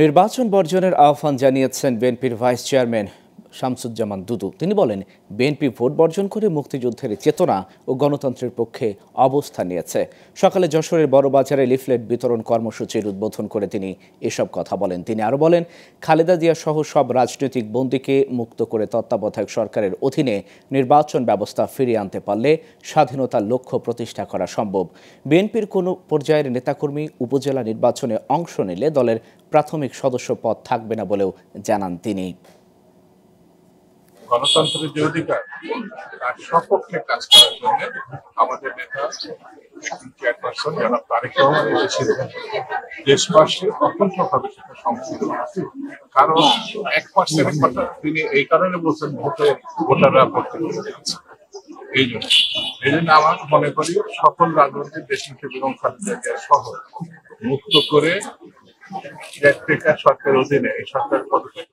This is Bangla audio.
নির্বাচন বর্জনের আহ্বান জানিয়েছেন বিএনপির ভাইস চেয়ারম্যান শামসুজ্জামান দুদু তিনি বলেন বিএনপি ভোট বর্জন করে মুক্তিযুদ্ধের চেতনা ও গণতন্ত্রের পক্ষে অবস্থান নিয়েছে সকালে যশোরের বড়বাজারে লিফলেট বিতরণ কর্মসূচির উদ্বোধন করে তিনি এসব কথা বলেন তিনি আরও বলেন খালেদা জিয়া সহ সব রাজনৈতিক বন্দীকে মুক্ত করে তত্ত্বাবধায়ক সরকারের অধীনে নির্বাচন ব্যবস্থা ফিরিয়ে আনতে পারলে স্বাধীনতার লক্ষ্য প্রতিষ্ঠা করা সম্ভব বিএনপির কোনো পর্যায়ের নেতাকর্মী উপজেলা নির্বাচনে অংশ নিলে দলের প্রাথমিক সদস্য পদ থাকবে না বলেও জানান তিনি গণতন্ত্রের যে অধিকার তার সপক্ষে কাজ করার জন্য আমাদের নেতা চেয়ারপারসন যারা তারেক রহমান এসেছিলেন দেশবাসী অত্যন্তভাবে সেটা সমর্থিত কারণ এক পার্সেন্ট তিনি এই কারণে বলছেন ভোটে ভোটাররা ভোট এই জন্য এই জন্য আমার মনে করি সকল রাজনৈতিক দেশনীতি এবং জায়গায় সহ মুক্ত করে সরকারের অধীনে এই সরকারের পদক্ষেপ